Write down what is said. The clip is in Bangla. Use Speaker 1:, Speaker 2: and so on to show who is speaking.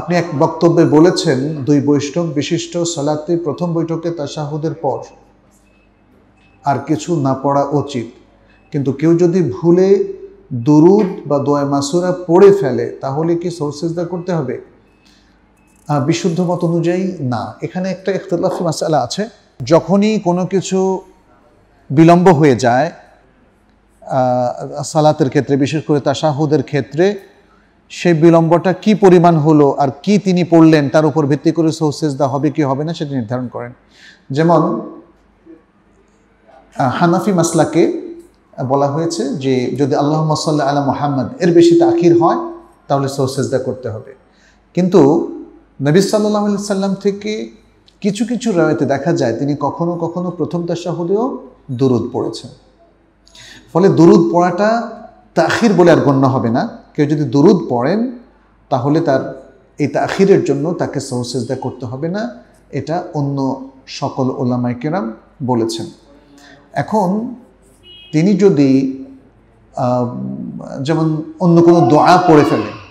Speaker 1: আপনি এক বক্তব্যে বলেছেন দুই বৈষ্ণব বিশিষ্ট সালাতে প্রথম বৈঠকে তাসাহুদের পর আর কিছু না পড়া উচিত কিন্তু কেউ যদি ভুলে দুরুদ বা দোয়া মাসুরা পড়ে ফেলে তাহলে কি সৌসেজদা করতে হবে বিশুদ্ধ মত অনুযায়ী না এখানে একটা ইখতলাফ মাসালা আছে যখনই কোনো কিছু বিলম্ব হয়ে যায় সালাতের ক্ষেত্রে বিশেষ করে তাসাহুদের ক্ষেত্রে সেই বিলম্বটা কি পরিমাণ হলো আর কি তিনি পড়লেন তার উপর ভিত্তি করে সৌসেজদা হবে কি হবে না সেটা নির্ধারণ করেন যেমন হানাফি মাসলাকে বলা হয়েছে যে যদি আল্লাহ মাসাল্লাহ আলা মোহাম্মদ এর বেশি তাখির হয় তাহলে সৌসেজদা করতে হবে কিন্তু নবী সাল্লাহ সাল্লাম থেকে কিছু কিছু রায়তে দেখা যায় তিনি কখনো কখনো প্রথম দশা হলেও দুরুদ পড়েছেন ফলে দুরুদ পড়াটা তাখির বলে আর গণ্য হবে না কেউ যদি দুরুদ পড়েন তাহলে তার এই তাখিরের জন্য তাকে সৌসেজদা করতে হবে না এটা অন্য সকল ওলামাই কেরাম বলেছেন এখন তিনি যদি যেমন
Speaker 2: অন্য কোনো দোয়া পড়ে ফেলেন